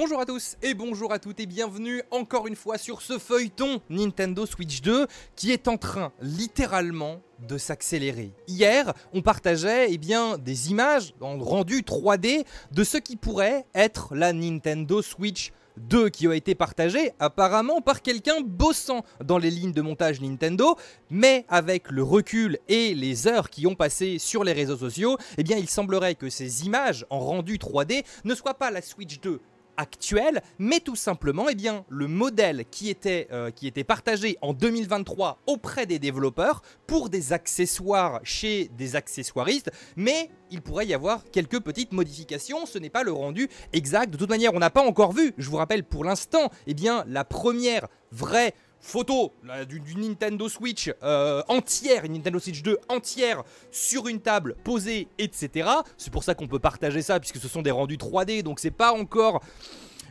Bonjour à tous et bonjour à toutes et bienvenue encore une fois sur ce feuilleton Nintendo Switch 2 qui est en train littéralement de s'accélérer. Hier, on partageait eh bien, des images en rendu 3D de ce qui pourrait être la Nintendo Switch 2 qui a été partagée apparemment par quelqu'un bossant dans les lignes de montage Nintendo, mais avec le recul et les heures qui ont passé sur les réseaux sociaux, eh bien il semblerait que ces images en rendu 3D ne soient pas la Switch 2 actuel, mais tout simplement eh bien, le modèle qui était, euh, qui était partagé en 2023 auprès des développeurs pour des accessoires chez des accessoiristes, mais il pourrait y avoir quelques petites modifications, ce n'est pas le rendu exact. De toute manière, on n'a pas encore vu, je vous rappelle pour l'instant, eh bien, la première vraie photo du Nintendo Switch euh, entière, une Nintendo Switch 2 entière sur une table posée, etc. C'est pour ça qu'on peut partager ça, puisque ce sont des rendus 3D, donc c'est pas encore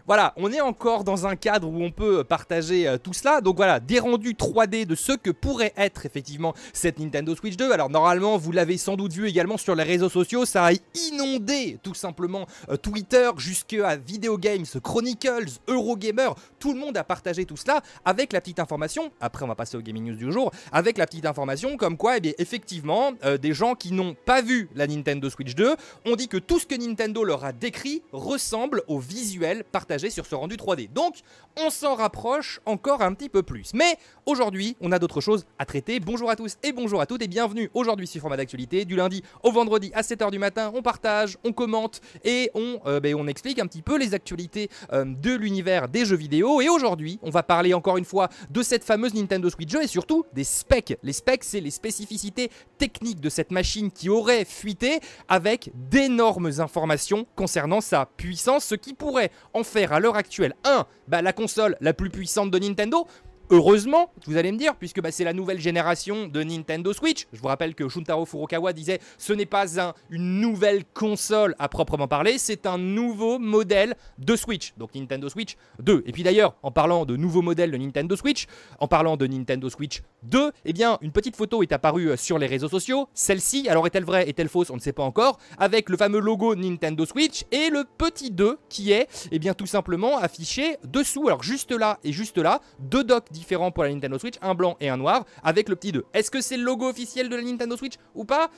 voilà, on est encore dans un cadre où on peut euh, partager euh, tout cela. Donc voilà, des rendus 3D de ce que pourrait être effectivement cette Nintendo Switch 2. Alors normalement, vous l'avez sans doute vu également sur les réseaux sociaux, ça a inondé tout simplement euh, Twitter jusqu'à Video Games, Chronicles, Eurogamer. Tout le monde a partagé tout cela avec la petite information, après on va passer au Gaming News du jour, avec la petite information comme quoi, eh bien, effectivement, des gens qui n'ont pas vu la Nintendo Switch 2 ont dit que tout ce que Nintendo leur a décrit ressemble au visuel partagé sur ce rendu 3D. Donc, on s'en rapproche encore un petit peu plus. Mais aujourd'hui, on a d'autres choses à traiter. Bonjour à tous et bonjour à toutes et bienvenue aujourd'hui sur Format d'actualité. Du lundi au vendredi à 7h du matin, on partage, on commente et on, euh, ben, explique un petit peu les actualités euh, de l'univers des jeux vidéo. Et aujourd'hui, on va parler encore une fois de cette fameuse Nintendo Switch et surtout des specs. Les specs, c'est les spécificités techniques de cette machine qui aurait fuité avec d'énormes informations concernant sa puissance, ce qui pourrait en faire à l'heure actuelle 1. Bah, la console la plus puissante de Nintendo, Heureusement, vous allez me dire, puisque bah, c'est la nouvelle génération de Nintendo Switch. Je vous rappelle que Shuntaro Furukawa disait ce n'est pas une nouvelle console à proprement parler, c'est un nouveau modèle de Switch. Donc Nintendo Switch 2. Et puis d'ailleurs, en parlant de nouveau modèle de Nintendo Switch, en parlant de Nintendo Switch 2, eh bien, une petite photo est apparue euh, sur les réseaux sociaux. Celle-ci, alors est-elle vraie, est-elle fausse, on ne sait pas encore, avec le fameux logo Nintendo Switch et le petit 2 qui est, eh bien, tout simplement affiché dessous. Alors juste là et juste là, deux docks différents pour la Nintendo Switch, un blanc et un noir, avec le petit 2. Est-ce que c'est le logo officiel de la Nintendo Switch ou pas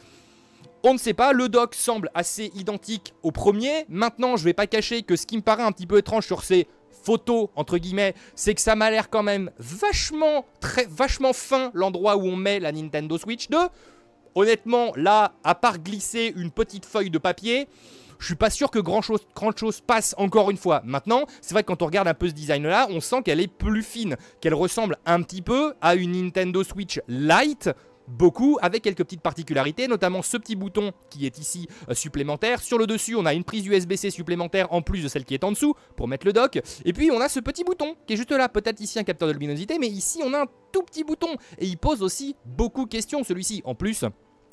on ne sait pas, le doc semble assez identique au premier. Maintenant, je ne vais pas cacher que ce qui me paraît un petit peu étrange sur ces photos, entre guillemets, c'est que ça m'a l'air quand même vachement, très, vachement fin l'endroit où on met la Nintendo Switch 2. Honnêtement, là, à part glisser une petite feuille de papier, je suis pas sûr que grand chose, passe encore une fois. Maintenant, c'est vrai que quand on regarde un peu ce design là, on sent qu'elle est plus fine, qu'elle ressemble un petit peu à une Nintendo Switch Lite beaucoup avec quelques petites particularités, notamment ce petit bouton qui est ici euh, supplémentaire. Sur le dessus, on a une prise USB-C supplémentaire en plus de celle qui est en dessous pour mettre le dock. Et puis on a ce petit bouton qui est juste là, peut-être ici un capteur de luminosité, mais ici on a un tout petit bouton et il pose aussi beaucoup de questions celui-ci. En plus,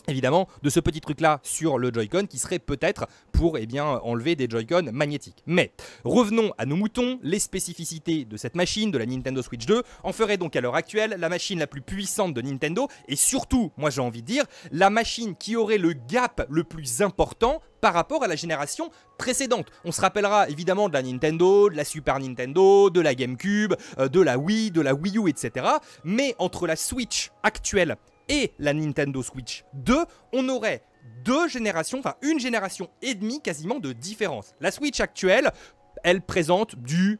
évidemment de ce petit truc là sur le Joy-Con qui serait peut-être pour eh bien enlever des Joy-Con magnétiques. Mais revenons à nos moutons, les spécificités de cette machine de la Nintendo Switch 2 en ferait donc à l'heure actuelle la machine la plus puissante de Nintendo et surtout, moi j'ai envie de dire, la machine qui aurait le gap le plus important par rapport à la génération précédente. On se rappellera évidemment de la Nintendo, de la Super Nintendo, de la GameCube, euh, de la Wii, de la Wii U, etc. Mais entre la Switch actuelle et la Nintendo Switch 2, on aurait deux générations, enfin une génération et demie quasiment de différence. La Switch actuelle, elle présente du...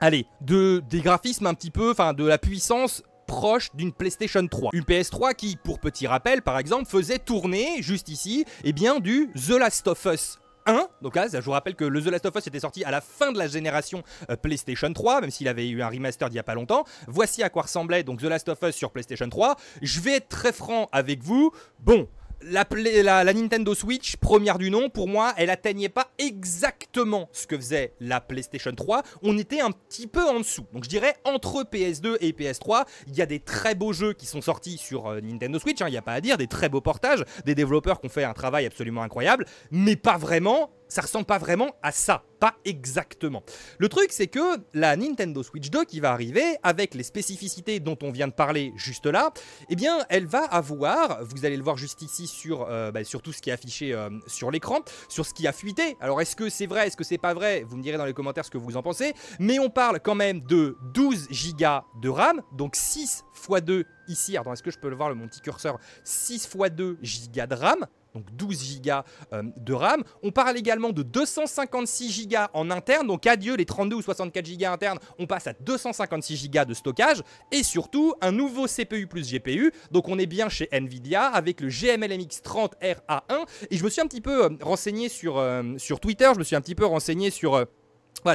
Allez, de, des graphismes un petit peu, enfin de la puissance proche d'une PlayStation 3. Une PS3 qui, pour petit rappel par exemple, faisait tourner, juste ici, et eh bien du The Last of Us 1. Donc là, hein, je vous rappelle que The Last of Us était sorti à la fin de la génération euh, PlayStation 3, même s'il avait eu un remaster d'il n'y a pas longtemps. Voici à quoi ressemblait donc The Last of Us sur PlayStation 3. Je vais être très franc avec vous. Bon, la, Nintendo Switch, première du nom, pour moi, elle atteignait pas exactement ce que faisait la PlayStation 3. On était un petit peu en dessous. Donc je dirais entre PS2 et PS3, il y a des très beaux jeux qui sont sortis sur euh, Nintendo Switch, hein. il n'y a pas à dire, des très beaux portages, des développeurs qui ont fait un travail absolument incroyable, mais pas vraiment ça ressemble pas vraiment à ça, pas exactement. Le truc, c'est que la Nintendo Switch 2 qui va arriver, avec les spécificités dont on vient de parler juste là, eh bien, elle va avoir, vous allez le voir juste ici sur, euh, bah, sur tout ce qui est affiché euh, sur l'écran, sur ce qui a fuité. Alors, est-ce que c'est vrai, est-ce que c'est pas vrai Vous me direz dans les commentaires ce que vous en pensez. Mais on parle quand même de 12 Go de RAM, donc 6 x 2 ici. Attends, est-ce que je peux le voir, mon petit curseur 6 x 2 Go de RAM donc 12 Go euh, de RAM. On parle également de 256 Go en interne, donc adieu les 32 ou 64 Go internes, on passe à 256 Go de stockage et surtout un nouveau CPU plus GPU. Donc on est bien chez Nvidia avec le GMLMX 30 RA1 et je me suis un petit peu euh, renseigné sur, euh, sur Twitter, je me suis un petit peu renseigné sur,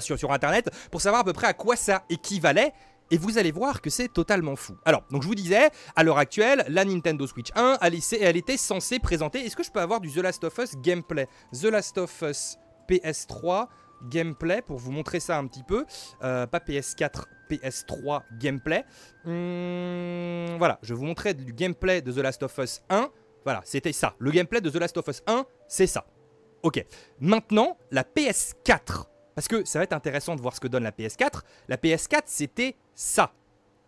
sur, sur internet pour savoir à peu près à quoi ça équivalait et vous allez voir que c'est totalement fou. Alors, donc je vous disais, à l'heure actuelle, la Nintendo Switch 1, elle, elle était censée présenter. Est-ce que je peux avoir du The Last of Us gameplay The Last of Us PS3 gameplay pour vous montrer ça un petit peu. Euh, pas PS4, PS3 gameplay. Hum, voilà, je vous montrais du gameplay de The Last of Us 1. Voilà, c'était ça. Le gameplay de The Last of Us 1, c'est ça. Ok. Maintenant, la PS4 parce que ça va être intéressant de voir ce que donne la PS4. La PS4, c'était ça.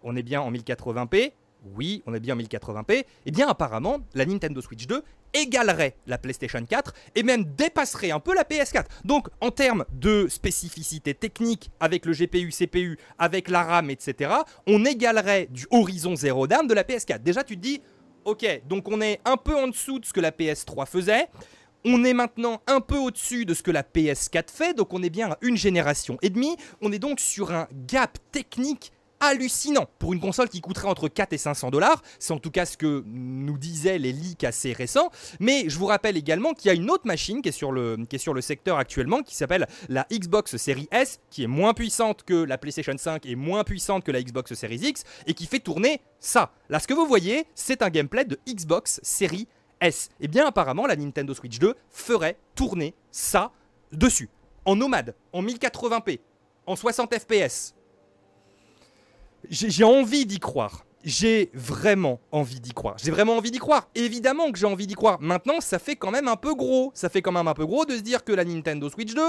On est bien en 1080p. Oui, on est bien en 1080p. Eh bien, apparemment, la Nintendo Switch 2 égalerait la PlayStation 4 et même dépasserait un peu la PS4. Donc en termes de spécificité technique avec le GPU, CPU, avec la RAM, etc., on égalerait du Horizon Zero d'armes de la PS4. Déjà tu te dis, ok, donc on est un peu en dessous de ce que la PS3 faisait, on est maintenant un peu au-dessus de ce que la PS4 fait, donc on est bien à une génération et demie. On est donc sur un gap technique hallucinant pour une console qui coûterait entre 4 et 500 dollars. C'est en tout cas ce que nous disaient les leaks assez récents. Mais je vous rappelle également qu'il y a une autre machine qui est sur le, qui est sur le secteur actuellement qui s'appelle la Xbox Series S, qui est moins puissante que la PlayStation 5 et moins puissante que la Xbox Series X et qui fait tourner ça. Là, ce que vous voyez, c'est un gameplay de Xbox Series et eh bien apparemment, la Nintendo Switch 2 ferait tourner ça dessus, en nomade, en 1080p, en 60 fps. J'ai envie d'y croire j'ai vraiment envie d'y croire. J'ai vraiment envie d'y croire. Évidemment que j'ai envie d'y croire. Maintenant, ça fait quand même un peu gros. Ça fait quand même un peu gros de se dire que la Nintendo Switch 2,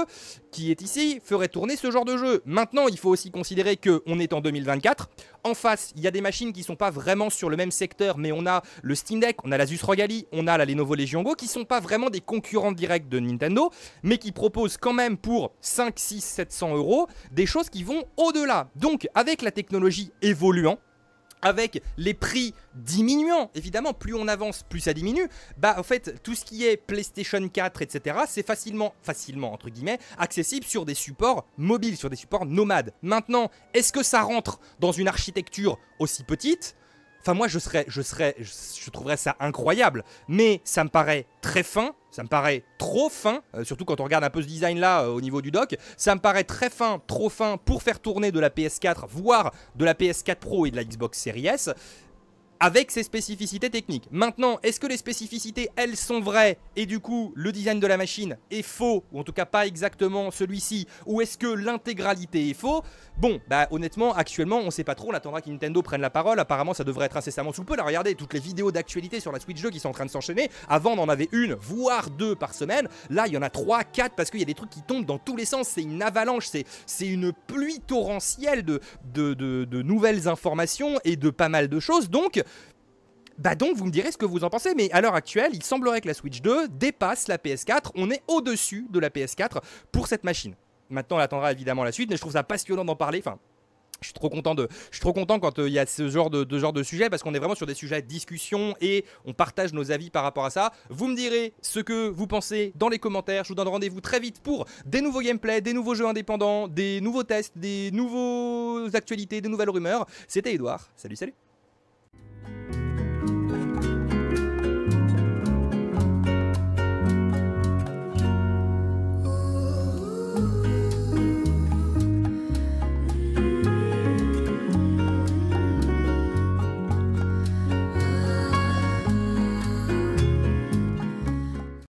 qui est ici, ferait tourner ce genre de jeu. Maintenant, il faut aussi considérer que on est en 2024. En face, il y a des machines qui sont pas vraiment sur le même secteur, mais on a le Steam Deck, on a l'Asus Rog on a la Lenovo Legion Go, qui sont pas vraiment des concurrents directs de Nintendo, mais qui proposent quand même pour 5, 6, 700 euros des choses qui vont au-delà. Donc, avec la technologie évoluant, avec les prix diminuant, évidemment, plus on avance, plus ça diminue, bah en fait, tout ce qui est PlayStation 4, etc., c'est facilement, facilement, entre guillemets, accessible sur des supports mobiles, sur des supports nomades. Maintenant, est-ce que ça rentre dans une architecture aussi petite Enfin, moi, je serais, je serais, je, trouverais ça incroyable, mais ça me paraît très fin, ça me paraît trop fin, euh, surtout quand on regarde un peu ce design là euh, au niveau du dock, ça me paraît très fin, trop fin pour faire tourner de la PS4, voire de la PS4 Pro et de la Xbox Series S avec ses spécificités techniques. Maintenant, est-ce que les spécificités, elles sont vraies et du coup, le design de la machine est faux, ou en tout cas pas exactement celui-ci, ou est-ce que l'intégralité est faux Bon, bah honnêtement, actuellement, on sait pas trop, on attendra que Nintendo prenne la parole, apparemment ça devrait être incessamment sous peu. Là, regardez, toutes les vidéos d'actualité sur la Switch 2 qui sont en train de s'enchaîner, avant on en avait une, voire deux par semaine, là il y en a trois, quatre, parce qu'il y a des trucs qui tombent dans tous les sens, c'est une avalanche, c'est une pluie torrentielle de, de, de nouvelles informations et de pas mal de choses, donc bah donc, vous me direz ce que vous en pensez, mais à l'heure actuelle, il semblerait que la Switch 2 dépasse la PS4. On est au-dessus de la PS4 pour cette machine. Maintenant, on attendra évidemment la suite, mais je trouve ça passionnant d'en parler. Enfin, je suis trop content de, je suis trop content quand euh, il y a ce genre de, genre de sujet parce qu'on est vraiment sur des sujets de discussion et on partage nos avis par rapport à ça. Vous me direz ce que vous pensez dans les commentaires. Je vous donne rendez-vous très vite pour des nouveaux gameplays, des nouveaux jeux indépendants, des nouveaux tests, des nouveaux actualités, des nouvelles rumeurs. C'était Edouard. Salut, salut.